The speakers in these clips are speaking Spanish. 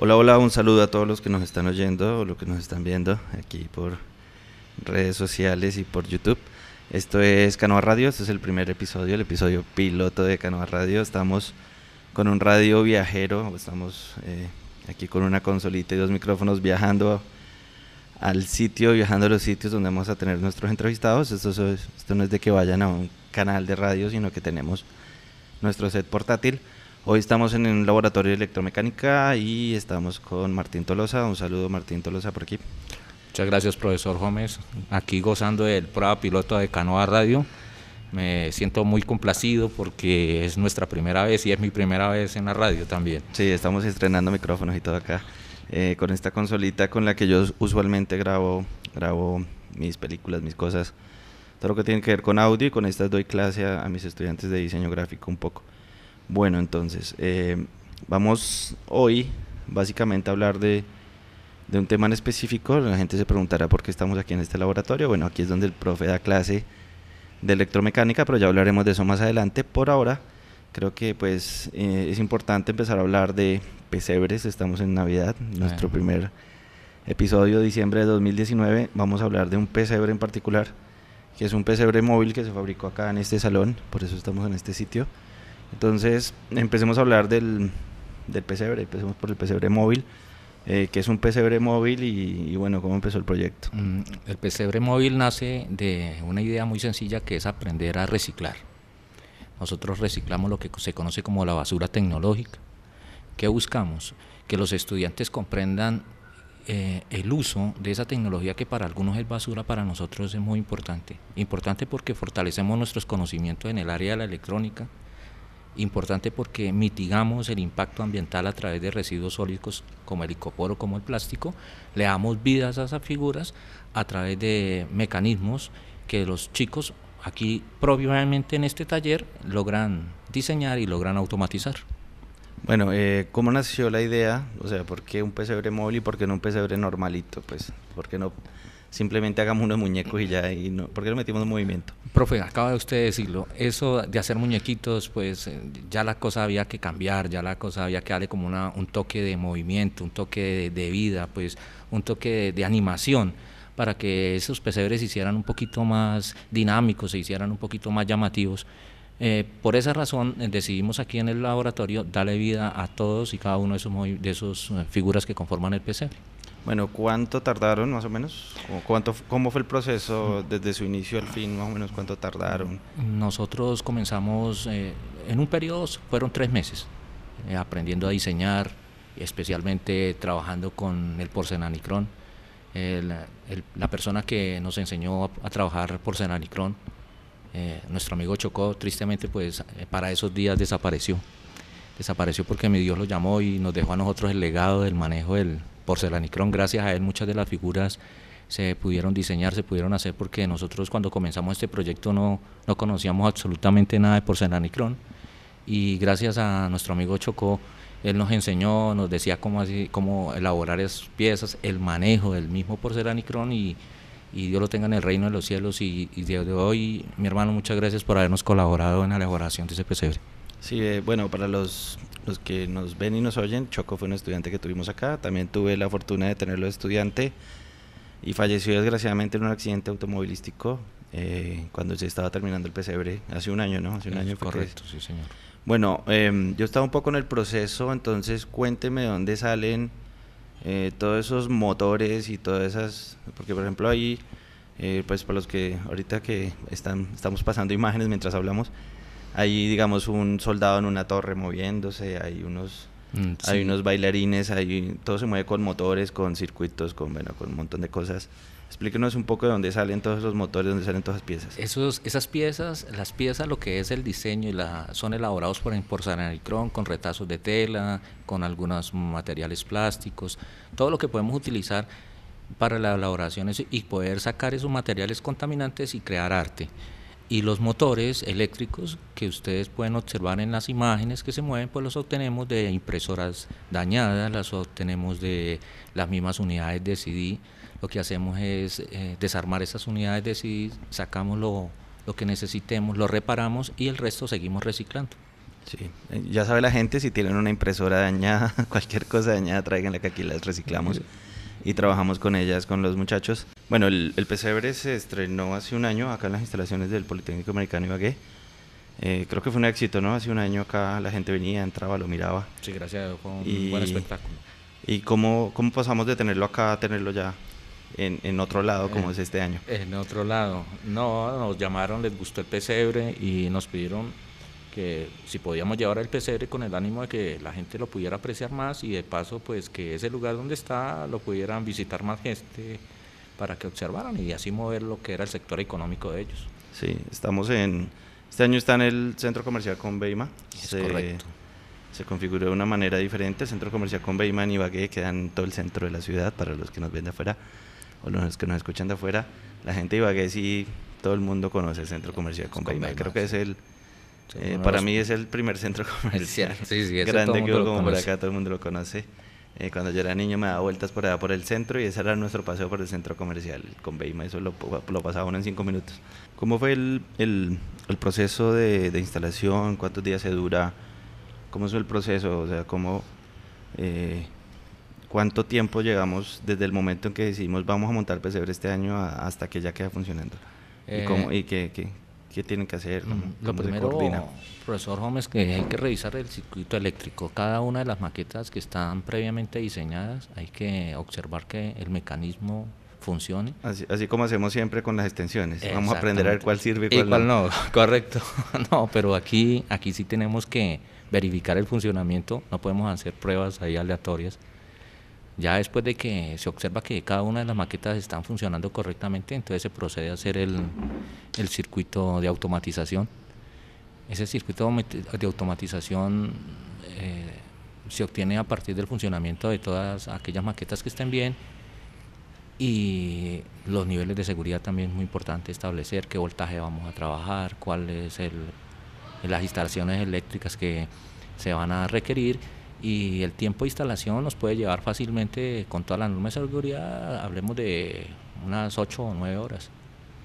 Hola, hola, un saludo a todos los que nos están oyendo o los que nos están viendo aquí por redes sociales y por YouTube. Esto es Canoa Radio, este es el primer episodio, el episodio piloto de Canoa Radio. Estamos con un radio viajero, estamos eh, aquí con una consolita y dos micrófonos viajando al sitio, viajando a los sitios donde vamos a tener nuestros entrevistados. Esto, esto no es de que vayan a un canal de radio, sino que tenemos nuestro set portátil. Hoy estamos en un laboratorio de electromecánica y estamos con Martín Tolosa. Un saludo Martín Tolosa por aquí. Muchas gracias profesor Gómez. Aquí gozando del prueba piloto de Canoa Radio. Me siento muy complacido porque es nuestra primera vez y es mi primera vez en la radio también. Sí, estamos estrenando micrófonos y todo acá. Eh, con esta consolita con la que yo usualmente grabo, grabo mis películas, mis cosas. Todo lo que tiene que ver con audio y con estas doy clase a mis estudiantes de diseño gráfico un poco. Bueno, entonces, eh, vamos hoy básicamente a hablar de, un tema en específico. La gente se preguntará por qué estamos aquí en este laboratorio. Bueno, aquí es donde el profe da clase de electromecánica, pero ya hablaremos de eso más adelante. Por ahora, creo que pues eh, es importante empezar a hablar de pesebres. Estamos en Navidad, nuestro primer episodio de diciembre de 2019. Vamos a hablar de un pesebre en particular, que es un pesebre móvil que se fabricó acá en este salón, por eso estamos en este sitio. Entonces, empecemos a hablar del, del pesebre, empecemos por el pesebre móvil, eh, que es un pesebre móvil y, bueno, ¿cómo empezó el proyecto? Mm, el pesebre móvil nace de una idea muy sencilla que es aprender a reciclar. Nosotros reciclamos lo que se conoce como la basura tecnológica. ¿Qué buscamos? Que los estudiantes comprendan eh, el uso de esa tecnología que para algunos es basura, para nosotros es muy importante. Importante porque fortalecemos nuestros conocimientos en el área de la electrónica, importante porque mitigamos el impacto ambiental a través de residuos sólidos como el icoporo, como el plástico, le damos vida a esas figuras a través de mecanismos que los chicos aquí propiamente en este taller logran diseñar y logran automatizar. Bueno, eh, ¿cómo nació la idea? O sea, ¿por qué un pesebre móvil y por qué no un pesebre normalito? Pues, ¿por qué no simplemente hagamos unos muñecos y ya, y no, ¿por qué no metimos en movimiento? Profe, acaba de usted decirlo, eso de hacer muñequitos, pues eh, ya la cosa había que cambiar, ya la cosa había que darle como una, un toque de movimiento, un toque de, vida, pues un toque de, animación para que esos pesebres se hicieran un poquito más dinámicos, se hicieran un poquito más llamativos. Eh, por esa razón eh, decidimos aquí en el laboratorio darle vida a todos y cada uno de esos, de esos figuras que conforman el pesebre. Bueno, ¿cuánto tardaron más o menos? ¿Cómo fue el proceso mm. desde su inicio al fin? Más o menos, ¿cuánto tardaron? Nosotros comenzamos eh, en un periodo, fueron tres meses, eh, aprendiendo a diseñar, especialmente trabajando con el porcelanicrón. Eh, el, la persona que nos enseñó a, trabajar porcelanicrón, eh, nuestro amigo Chocó, tristemente, pues para esos días desapareció. Desapareció porque mi Dios lo llamó y nos dejó a nosotros el legado del manejo del, Porcelanicron, gracias a él muchas de las figuras se pudieron diseñar, se pudieron hacer, porque nosotros cuando comenzamos este proyecto no, no conocíamos absolutamente nada de Porcelanicron. Y gracias a nuestro amigo Chocó, él nos enseñó, nos decía cómo, cómo elaborar esas piezas, el manejo del mismo Porcelanicron y, y Dios lo tenga en el reino de los cielos. Y, desde de hoy, mi hermano, muchas gracias por habernos colaborado en la elaboración de ese pesebre. Sí, eh, bueno, para los, que nos ven y nos oyen, Choco fue un estudiante que tuvimos acá. También tuve la fortuna de tenerlo de estudiante y falleció desgraciadamente en un accidente automovilístico eh, cuando se estaba terminando el pesebre, hace un año, ¿no? Hace un año. Correcto, sí, señor. Bueno, em, yo estaba un poco en el proceso, entonces cuénteme de dónde salen eh, todos esos motores y todas esas, porque por ejemplo ahí, pues para los que ahorita que están, estamos pasando imágenes mientras hablamos, hay, digamos, un soldado en una torre moviéndose, hay unos, mm, hay unos bailarines, todo se mueve con motores, con circuitos, con, bueno, con un montón de cosas. Explíquenos un poco de dónde salen todos esos motores, dónde salen todas las piezas. Esos, esas piezas, las piezas, lo que es el diseño, y la, son elaborados por cron con retazos de tela, con algunos materiales plásticos, todo lo que podemos utilizar para la elaboración y poder sacar esos materiales contaminantes y crear arte y los motores eléctricos que ustedes pueden observar en las imágenes que se mueven, pues los obtenemos de impresoras dañadas, las obtenemos de las mismas unidades de CD. Lo que hacemos es eh, desarmar esas unidades de CD, sacamos lo, lo que necesitemos, lo reparamos y el resto seguimos reciclando. Sí. Eh, ya sabe la gente, si tienen una impresora dañada, cualquier cosa dañada, tráiganla que aquí las reciclamos y trabajamos con ellas, con los muchachos. Bueno, el, Pesebre se estrenó hace un año acá en las instalaciones del Politécnico Americano Ibagué. Eh, creo que fue un éxito, ¿no? Hace un año acá la gente venía, entraba, lo miraba. Sí, gracias, fue un buen espectáculo. ¿Y cómo, cómo pasamos de tenerlo acá a tenerlo ya en, en otro lado como eh, es este año? En otro lado. No, nos llamaron, les gustó el pesebre y nos pidieron que si podíamos llevar el PCR con el ánimo de que la gente lo pudiera apreciar más y de paso pues que ese lugar donde está lo pudieran visitar más gente para que observaran y así mover lo que era el sector económico de ellos. Sí, estamos en, este año está en el centro comercial con Beima. se, correcto. Se configuró de una manera diferente, el centro comercial con Beima en Ibagué, queda en todo el centro de la ciudad para los que nos ven de afuera o los que nos escuchan de afuera. La gente de Ibagué sí, todo el mundo conoce el centro comercial con, con Beima. Creo que es el eh, para mí es el primer centro comercial sí, sí, grande que hubo como por acá, todo el mundo lo conoce. Eh, cuando yo era niño me daba vueltas por allá por el centro y ese era nuestro paseo por el centro comercial. Con Beima eso lo, lo pasaba uno en cinco minutos. ¿Cómo fue el, el, proceso de, instalación? ¿Cuántos días se dura? ¿Cómo es el proceso? O sea, ¿cómo, eh, ¿cuánto tiempo llegamos desde el momento en que decidimos vamos a montar Pesebre este año hasta que ya queda funcionando? ¿Y, y qué, qué, tienen que hacer. Mm, ¿Cómo, Lo primero, profesor Holmes, que hay que revisar el circuito eléctrico. Cada una de las maquetas que están previamente diseñadas, hay que observar que el mecanismo funcione. Así, como hacemos siempre con las extensiones. Vamos a aprender a ver cuál sirve y cuál, no. Correcto. no, pero aquí, aquí sí tenemos que verificar el funcionamiento. No podemos hacer pruebas ahí aleatorias ya después de que se observa que cada una de las maquetas están funcionando correctamente, entonces se procede a hacer el, circuito de automatización. Ese circuito de automatización eh, se obtiene a partir del funcionamiento de todas aquellas maquetas que estén bien y los niveles de seguridad también es muy importante establecer qué voltaje vamos a trabajar, cuáles son las instalaciones eléctricas que se van a requerir y el tiempo de instalación nos puede llevar fácilmente con todas las normas de seguridad, hablemos de unas 8 o 9 horas,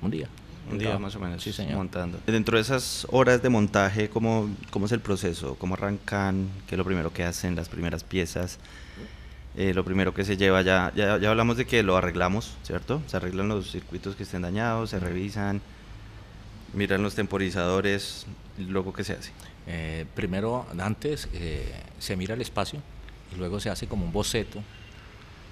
un día. Un día más o menos, montando. Dentro de esas horas de montaje, ¿cómo, ¿cómo es el proceso? ¿Cómo arrancan? ¿Qué es lo primero que hacen? ¿Las primeras piezas? Eh, lo primero que se lleva ya, ya, ya, hablamos de que lo arreglamos, ¿cierto? Se arreglan los circuitos que estén dañados, se revisan, miran los temporizadores, luego qué se hace. Eh, primero, antes eh, se mira el espacio y luego se hace como un boceto.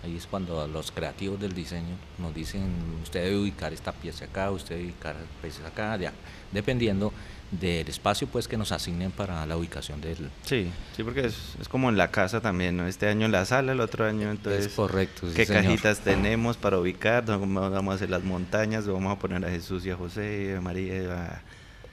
Ahí es cuando los creativos del diseño nos dicen, usted debe ubicar esta pieza acá, usted debe ubicar pieza acá, dependiendo del espacio pues que nos asignen para la ubicación del... Sí, sí, porque es, como en la casa también, ¿no? Este año en la sala, el otro año entonces... Es correcto, sí, ¿Qué cajitas tenemos para ubicar? ¿Dónde vamos a hacer las montañas? dónde ¿Vamos a poner a Jesús y a José y a María? Y a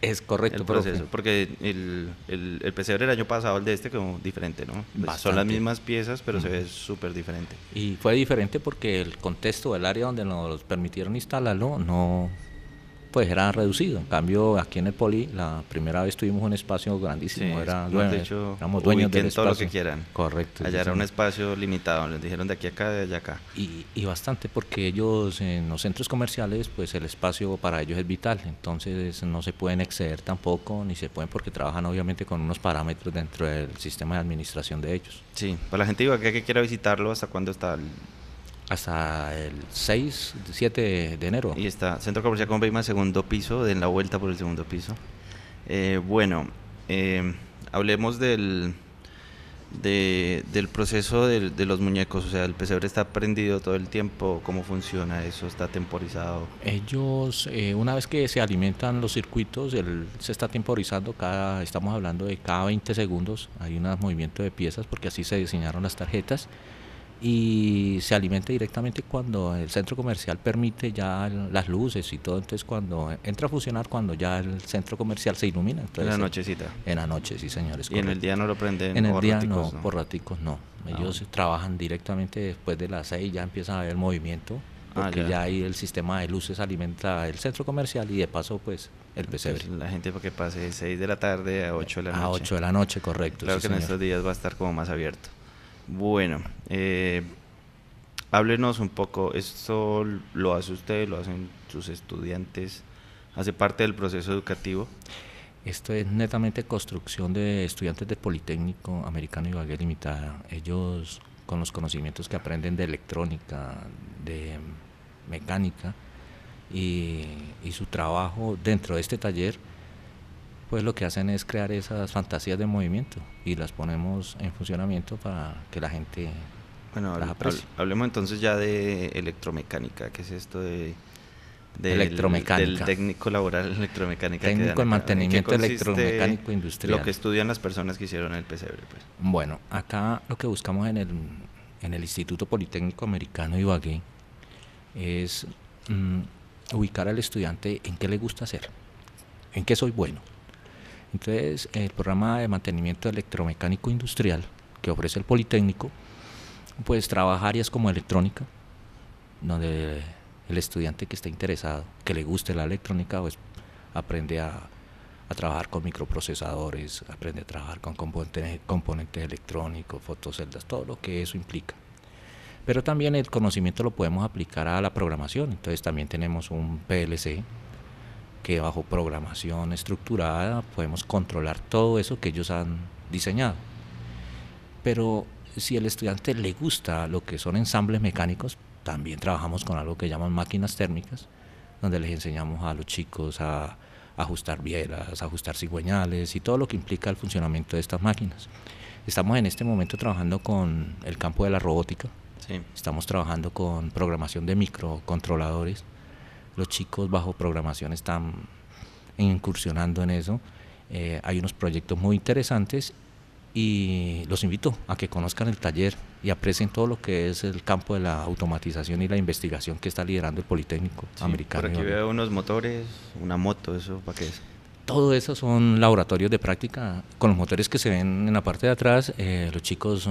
es correcto. El proceso, porque el, el, el, del año pasado, el de este, como diferente, ¿no? Pues, son las mismas piezas, pero se ve súper diferente. Y fue diferente porque el contexto el área donde nos permitieron instalarlo no, pues era reducido. En cambio, aquí en el Poli, la primera vez tuvimos un espacio grandísimo. era, bueno, dicho, éramos dueños del espacio. todo lo que quieran. Correcto. Allá era un espacio limitado, les dijeron de aquí acá, de allá acá. Y, y bastante porque ellos en los centros comerciales, pues el espacio para ellos es vital. Entonces no se pueden exceder tampoco, ni se pueden porque trabajan obviamente con unos parámetros dentro del sistema de administración de ellos. Sí, para pues, la gente iba que quiera visitarlo, ¿hasta cuándo está? El hasta el 6, 7 de enero. Y está, Centro Comercial Conveima, segundo piso, den la vuelta por el segundo piso. Eh, bueno, eh, hablemos del, del proceso de, los muñecos, o sea, el pesebre está prendido todo el tiempo, ¿cómo funciona eso? ¿Está temporizado? Ellos, eh, una vez que se alimentan los circuitos, se está temporizando, cada, estamos hablando de cada 20 segundos, hay un movimiento de piezas porque así se diseñaron las tarjetas y se alimenta directamente cuando el centro comercial permite ya las luces y todo. Entonces, cuando entra a funcionar, cuando ya el centro comercial se ilumina. en la nochecita. En la noche, sí, señores. ¿Y en el día no lo prenden? En el día no, por raticos no. Ah, Ellos trabajan directamente después de las seis, ya empieza a haber movimiento, ah, porque ya. ahí el sistema de luces alimenta el centro comercial y de paso, pues, el pesebre. la gente porque que pase de 6 de la tarde a 8 de la noche. A 8 de la noche, correcto. Claro que en estos días va a estar como más abierto. Bueno, eh, háblenos un poco, ¿esto lo hace usted, lo hacen sus estudiantes? ¿Hace parte del proceso educativo? Esto es netamente construcción de estudiantes de Politécnico Americano y Ibagué Limitada. Ellos, con los conocimientos que aprenden de electrónica, de mecánica y su trabajo dentro de este taller, pues lo que hacen es crear esas fantasías de movimiento y las ponemos en funcionamiento para que la gente bueno, las aprecie. Hablemos entonces ya de electromecánica, ¿qué es esto de, electromecánica? Del, técnico laboral electromecánica. Técnico en mantenimiento electromecánico industrial. Lo que estudian las personas que hicieron el PCB, Pues? Bueno, acá lo que buscamos en el, Instituto Politécnico Americano Ibagué es mm, ubicar al estudiante en qué le gusta hacer, en qué soy bueno entonces, el programa de mantenimiento electromecánico industrial que ofrece el Politécnico, pues trabaja áreas como electrónica, donde el estudiante que está interesado, que le guste la electrónica, pues aprende a, trabajar con microprocesadores, aprende a trabajar con componentes electrónicos, fotoceldas, todo lo que eso implica. Pero también el conocimiento lo podemos aplicar a la programación, entonces también tenemos un PLC, que bajo programación estructurada podemos controlar todo eso que ellos han diseñado. Pero si al estudiante le gusta lo que son ensambles mecánicos, también trabajamos con algo que llaman máquinas térmicas, donde les enseñamos a los chicos a ajustar bielas, ajustar cigüeñales y todo lo que implica el funcionamiento de estas máquinas. Estamos en este momento trabajando con el campo de la robótica, estamos trabajando con programación de microcontroladores, los chicos bajo programación están incursionando en eso. Eh, hay unos proyectos muy interesantes y los invito a que conozcan el taller y aprecien todo lo que es el campo de la automatización y la investigación que está liderando el Politécnico Americano. Por aquí veo unos motores, una moto, ¿eso para qué es? Todo eso son laboratorios de práctica. Con los motores que se ven en la parte de atrás, eh, los chicos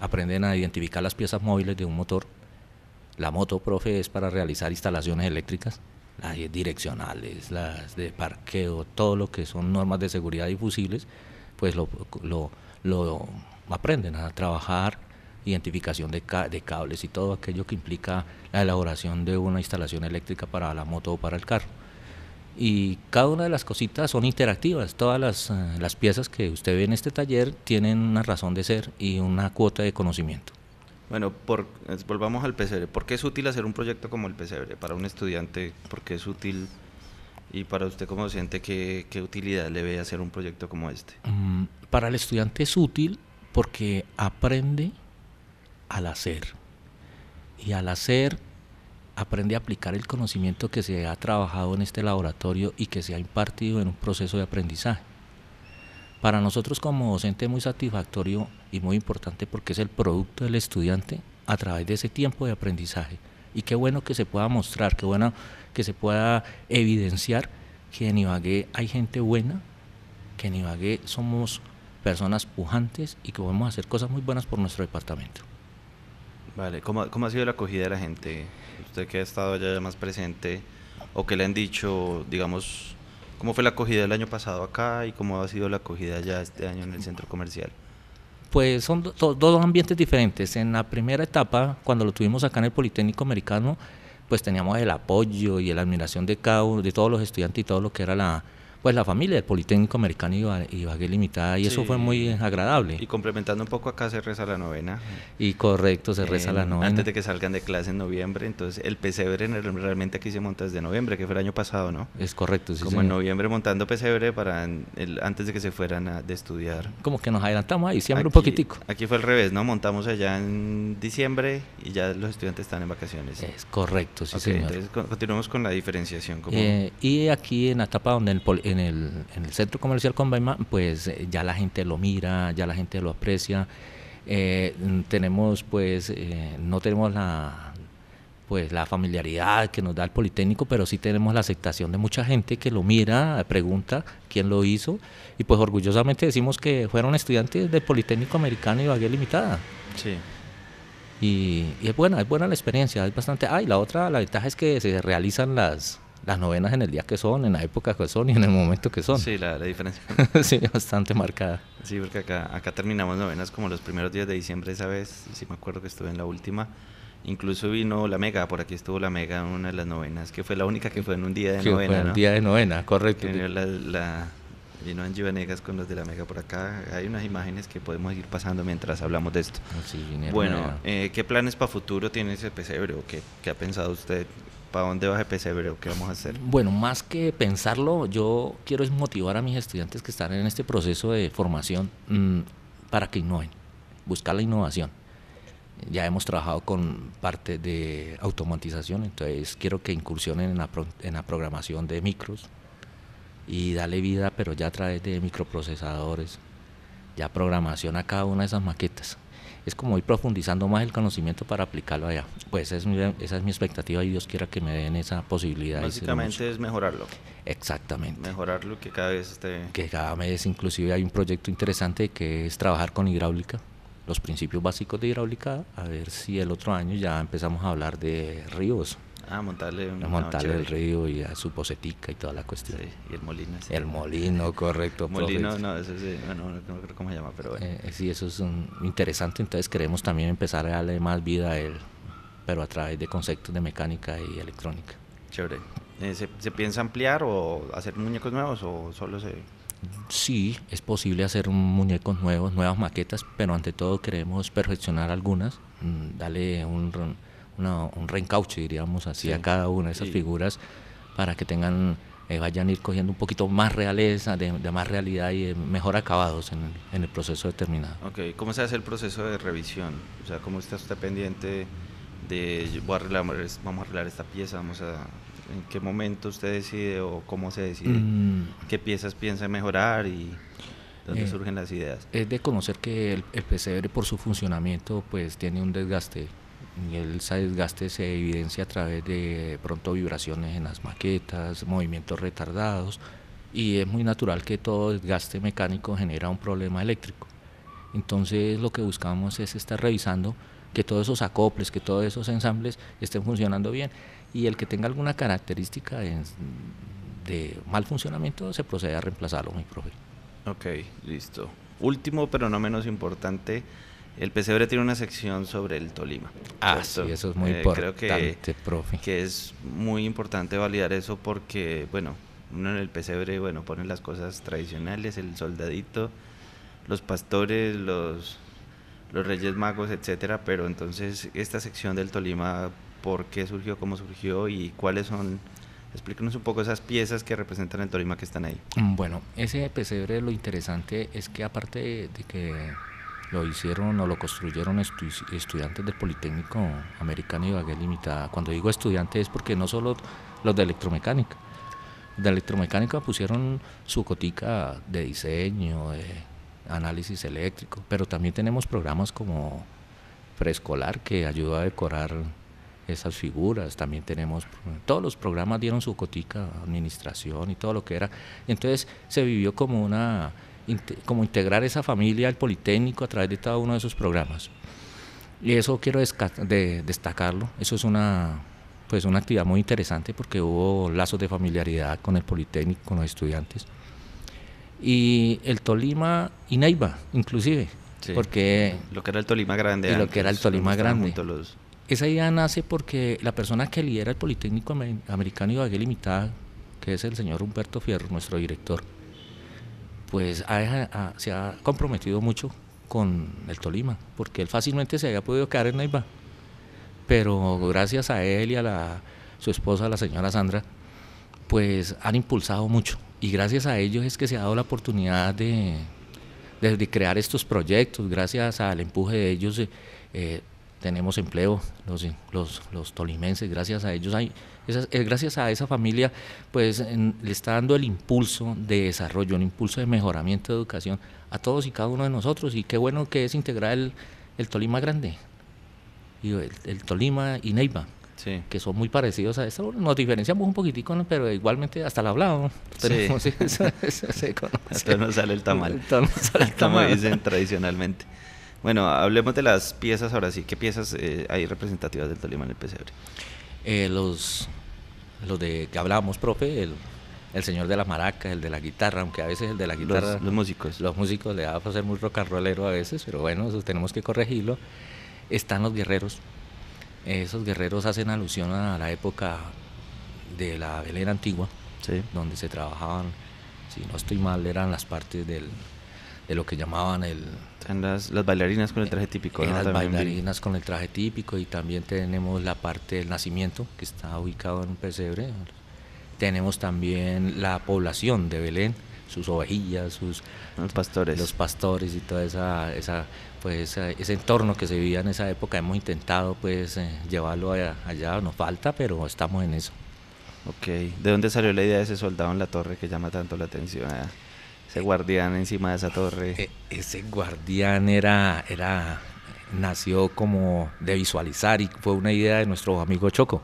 aprenden a identificar las piezas móviles de un motor la moto, profe, es para realizar instalaciones eléctricas, las direccionales, las de parqueo, todo lo que son normas de seguridad y fusibles, pues lo, aprenden a trabajar, identificación de, cables y todo aquello que implica la elaboración de una instalación eléctrica para la moto o para el carro y cada una de las cositas son interactivas. Todas las, eh, piezas que usted ve en este taller tienen una razón de ser y una cuota de conocimiento. Bueno, volvamos al PCR, ¿Por qué es útil hacer un proyecto como el PCR? para un estudiante? ¿Por qué es útil? Y para usted como docente, ¿qué, utilidad le ve hacer un proyecto como este? Mm, para el estudiante es útil porque aprende al hacer. Y al hacer aprende a aplicar el conocimiento que se ha trabajado en este laboratorio y que se ha impartido en un proceso de aprendizaje. Para nosotros como docente muy satisfactorio y muy importante porque es el producto del estudiante a través de ese tiempo de aprendizaje. Y qué bueno que se pueda mostrar, qué bueno que se pueda evidenciar que en Ibagué hay gente buena, que en Ibagué somos personas pujantes y que podemos hacer cosas muy buenas por nuestro departamento. Vale, ¿cómo, cómo ha sido la acogida de la gente? Usted que ha estado allá más presente, o que le han dicho, digamos, ¿Cómo fue la acogida el año pasado acá y cómo ha sido la acogida ya este año en el centro comercial? Pues son dos ambientes diferentes. En la primera etapa, cuando lo tuvimos acá en el Politécnico Americano, pues teníamos el apoyo y la admiración de cada de todos los estudiantes y todo lo que era la, pues la familia del Politécnico Americano Ibagué Limitada y eso fue muy agradable. Y complementando un poco acá se reza la novena. Y correcto, se reza la eh, novena. Antes de que salgan de clase en noviembre, entonces el pesebre realmente aquí se monta desde noviembre, que fue el año pasado, ¿no? Es correcto, sí. Como en noviembre montando pesebre para antes de que se fueran a, de estudiar. Como que nos adelantamos ahí, diciembre un poquitico. Aquí fue al revés, ¿no? Montamos allá en diciembre y ya los estudiantes están en vacaciones. Es correcto, sí, señor. Entonces continuamos con la diferenciación. Eh, y aquí en la etapa donde el, en el, centro comercial con Baimán, pues eh, ya la gente lo mira, ya la gente lo aprecia. Eh, tenemos, pues, eh, no tenemos la pues la familiaridad que nos da el Politécnico, pero sí tenemos la aceptación de mucha gente que lo mira, pregunta quién lo hizo, y pues orgullosamente decimos que fueron estudiantes del Politécnico Americano y Bagué Limitada. Sí. Y, y, es buena, es buena la experiencia, es bastante... Ah, la otra, la ventaja es que se realizan las, las novenas en el día que son, en la época que son y en el momento que son. Sí, la, la diferencia. sí, bastante marcada. Sí, porque acá, acá terminamos novenas como los primeros días de diciembre esa vez, sí me acuerdo que estuve en la última. Incluso vino la Mega, por aquí estuvo la Mega en una de las novenas, que fue la única que fue en un día de novena. Fue en un día de novena, correcto. la, la, vino Angie Venegas con los de la Mega por acá. Hay unas imágenes que podemos ir pasando mientras hablamos de esto. Ah, sí, bueno, eh, ¿qué planes para futuro tiene ese pesebre o qué, qué ha pensado usted ¿Para dónde va a pero qué vamos a hacer? Bueno, más que pensarlo, yo quiero motivar a mis estudiantes que están en este proceso de formación mm, para que innoven, buscar la innovación. Ya hemos trabajado con parte de automatización, entonces quiero que incursionen en la, en programación de micros y dale vida, pero ya a través de microprocesadores, ya programación a cada una de esas maquetas es como ir profundizando más el conocimiento para aplicarlo allá. Pues es esa es mi expectativa y Dios quiera que me den esa posibilidad. Básicamente es mejorarlo. Exactamente. Mejorarlo que cada vez esté... Que cada mes inclusive hay un proyecto interesante que es trabajar con hidráulica, los principios básicos de hidráulica, a ver si el otro año ya empezamos a hablar de ríos, a ah, montarle un Montarle el río y a su posetica y toda la cuestión. Sí, y el molino. El molino, correcto. molino, no, eso sí, no, no creo cómo se llama, pero bueno. Eh, eh, sí, eso es interesante. Entonces queremos también empezar a darle más vida a él, pero a través de conceptos de mecánica y electrónica. Chévere. Eh, ¿se, ¿se, piensa ampliar o hacer muñecos nuevos o solo se...? Sí, es posible hacer muñecos nuevos, nuevas maquetas, pero ante todo queremos perfeccionar algunas, mm, darle un un reencauche, diríamos así, a cada una de esas figuras para que tengan eh, vayan ir cogiendo un poquito más realeza, de, de más realidad y mejor acabados en, el proceso determinado. Ok, ¿cómo se hace el proceso de revisión? O sea, ¿cómo está usted pendiente de, vamos a arreglar esta pieza, vamos a, en qué momento usted decide o cómo se decide, mm. qué piezas piensa mejorar y dónde eh, surgen las ideas? Es de conocer que el, el por su funcionamiento pues tiene un desgaste el desgaste se evidencia a través de pronto vibraciones en las maquetas, movimientos retardados y es muy natural que todo desgaste mecánico genera un problema eléctrico. Entonces lo que buscamos es estar revisando que todos esos acoples, que todos esos ensambles estén funcionando bien y el que tenga alguna característica de, mal funcionamiento se procede a reemplazarlo, mi profe. Ok, listo. Último pero no menos importante, el pesebre tiene una sección sobre el Tolima. Ah, sí, eso es muy eh, importante, creo que, es muy importante validar eso porque, bueno, uno en el pesebre, bueno, pone las cosas tradicionales, el soldadito, los pastores, los, los reyes magos, etcétera, pero entonces esta sección del Tolima, ¿por qué surgió, cómo surgió y cuáles son Explíquenos un poco esas piezas que representan el Tolima que están ahí. Bueno, ese pesebre lo interesante es que aparte de que lo hicieron o lo construyeron estudiantes del Politécnico Americano Ibagué Limitada. Cuando digo estudiantes es porque no solo los de electromecánica. de electromecánica pusieron su cotica de diseño, de análisis eléctrico, pero también tenemos programas como preescolar que ayuda a decorar esas figuras, también tenemos, todos los programas dieron su cotica, administración y todo lo que era. Entonces se vivió como una como integrar esa familia al Politécnico a través de cada uno de esos programas. Y eso quiero de destacarlo, eso es una, pues una actividad muy interesante porque hubo lazos de familiaridad con el Politécnico, con los estudiantes. Y el Tolima y Neiva, inclusive. porque lo que era el Tolima Grande. Y lo que era el Tolima Grande. Esa idea nace porque la persona que lidera el Politécnico Americano Ibagué Limitada, que es el señor Humberto Fierro, nuestro director, pues se ha comprometido mucho con el Tolima, porque él fácilmente se había podido quedar en Neiva, pero gracias a él y a su esposa, la señora Sandra, pues han impulsado mucho y gracias a ellos es que se ha dado la oportunidad de, crear estos proyectos, gracias al empuje de ellos eh, tenemos empleo, los, los, los tolimenses, gracias a ellos, hay, eh, gracias a esa familia, pues le está dando el impulso de desarrollo, un impulso de mejoramiento de educación a todos y cada uno de nosotros. Y qué bueno que es integrar el, Tolima Grande, y el, Tolima y Neiva. que son muy parecidos a eso Nos diferenciamos un poquitico, pero igualmente hasta el hablado. no sale el tamal. sale el tamal. Como dicen tradicionalmente. Bueno, hablemos de las piezas ahora sí. ¿Qué piezas eh, hay representativas del Tolima en el pesebre? Eh, los, los de que hablábamos, profe, el, señor de la maraca, el de la guitarra, aunque a veces el de la guitarra... Los, músicos. Los músicos le da para ser muy rock a veces, pero bueno, eso tenemos que corregirlo. Están los guerreros. Esos guerreros hacen alusión a la época de la velera antigua, donde se trabajaban, si no estoy mal, eran las partes del, de lo que llamaban el, las, bailarinas con el traje típico. Eh, las bailarinas con el traje típico y también tenemos la parte del nacimiento que está ubicado en un pesebre. Tenemos también la población de Belén, sus ovejillas, sus los pastores, los pastores y toda esa, esa pues ese entorno que se vivía en esa época. Hemos intentado pues eh, llevarlo allá, nos falta, pero estamos en eso. Ok, ¿de dónde salió la idea de ese soldado en la torre que llama tanto la atención? Eh? Ese guardián encima de esa torre. E-, ese guardián era, era, nació como de visualizar y fue una idea de nuestro amigo Choco.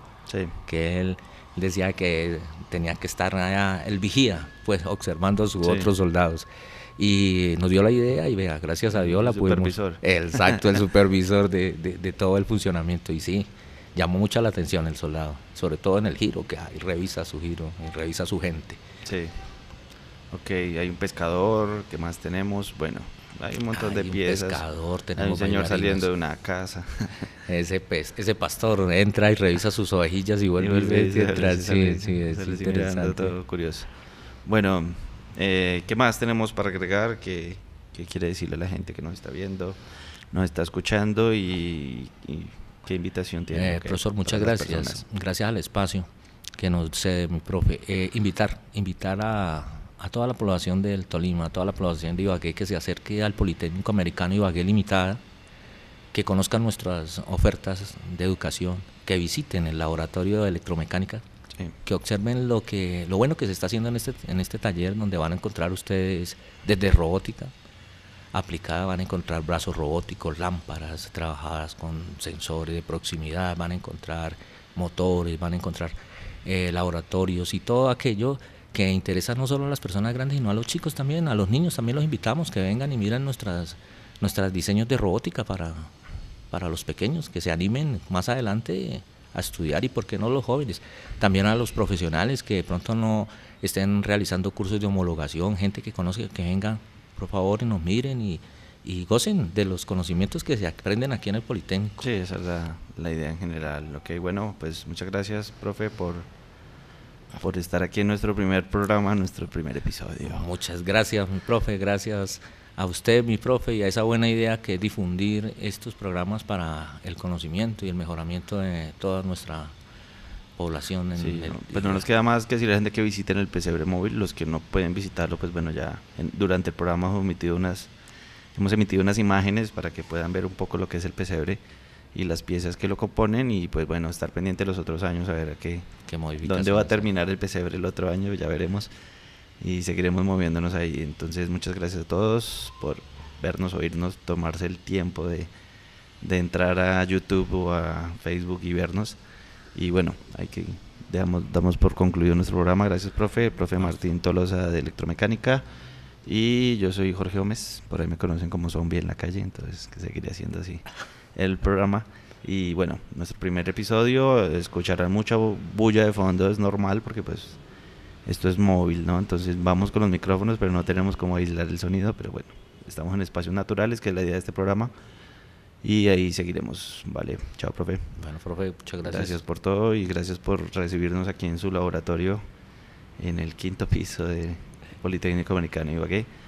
Que él decía que tenía que estar allá el vigía, pues observando a sus otros soldados. Y nos dio la idea y vea, gracias a Dios la el Supervisor. Exacto, el supervisor de, todo el funcionamiento. Y sí, llamó mucha la atención el soldado, sobre todo en el giro, que revisa su giro, revisa su gente. Sí. Ok, hay un pescador, ¿qué más tenemos? Bueno, hay un montón hay de un Pescador, tenemos hay un señor saliendo de una casa. Ese, pez, ese pastor entra y revisa sus ovejillas y vuelve a Sí, sí, es interesante. curioso. Bueno, eh, ¿qué más tenemos para agregar? ¿Qué, quiere decirle a la gente que nos está viendo, nos está escuchando y, qué invitación tiene? Eh, profesor, muchas gracias. Gracias al espacio que nos cede mi profe. Eh, invitar, invitar a a toda la población del Tolima, a toda la población de Ibagué que se acerque al Politécnico Americano Ibagué Limitada, que conozcan nuestras ofertas de educación, que visiten el laboratorio de electromecánica, que observen lo que lo bueno que se está haciendo en este en este taller donde van a encontrar ustedes desde robótica aplicada van a encontrar brazos robóticos, lámparas trabajadas con sensores de proximidad, van a encontrar motores, van a encontrar eh, laboratorios y todo aquello que interesa no solo a las personas grandes, sino a los chicos también, a los niños también los invitamos que vengan y miren nuestras, nuestros diseños de robótica para, para los pequeños, que se animen más adelante a estudiar y por qué no los jóvenes. También a los profesionales que de pronto no estén realizando cursos de homologación, gente que conoce, que vengan por favor y nos miren y, y gocen de los conocimientos que se aprenden aquí en el Politécnico. Sí, esa es la, la idea en general. Ok, bueno, pues muchas gracias, profe, por por estar aquí en nuestro primer programa, nuestro primer episodio. Muchas gracias, mi profe, gracias a usted, mi profe, y a esa buena idea que es difundir estos programas para el conocimiento y el mejoramiento de toda nuestra población. pues no nos queda más que decir a la gente que visiten el pesebre móvil, los que no pueden visitarlo, pues bueno, ya durante el programa hemos emitido unas, hemos emitido unas imágenes para que puedan ver un poco lo que es el pesebre y las piezas que lo componen y pues bueno, estar pendiente los otros años a ver qué, ¿Qué dónde va a terminar el pesebre el otro año, ya veremos y seguiremos moviéndonos ahí. Entonces muchas gracias a todos por vernos, oírnos, tomarse el tiempo de, de entrar a YouTube o a Facebook y vernos. Y bueno, hay que dejamos, damos por concluido nuestro programa. Gracias, profe. profe Martín Tolosa de Electromecánica. Y yo soy Jorge Gómez. Por ahí me conocen como zombie en la calle, entonces que seguiré haciendo así el programa. Y bueno, nuestro primer episodio, escucharán mucha bulla de fondo, es normal porque pues esto es móvil, ¿no? Entonces vamos con los micrófonos, pero no tenemos cómo aislar el sonido, pero bueno, estamos en espacios naturales, que es la idea de este programa. Y ahí seguiremos. Vale, chao, profe. Bueno, profe, muchas gracias. Gracias por todo y gracias por recibirnos aquí en su laboratorio en el quinto piso de Politécnico Americano Ibagué.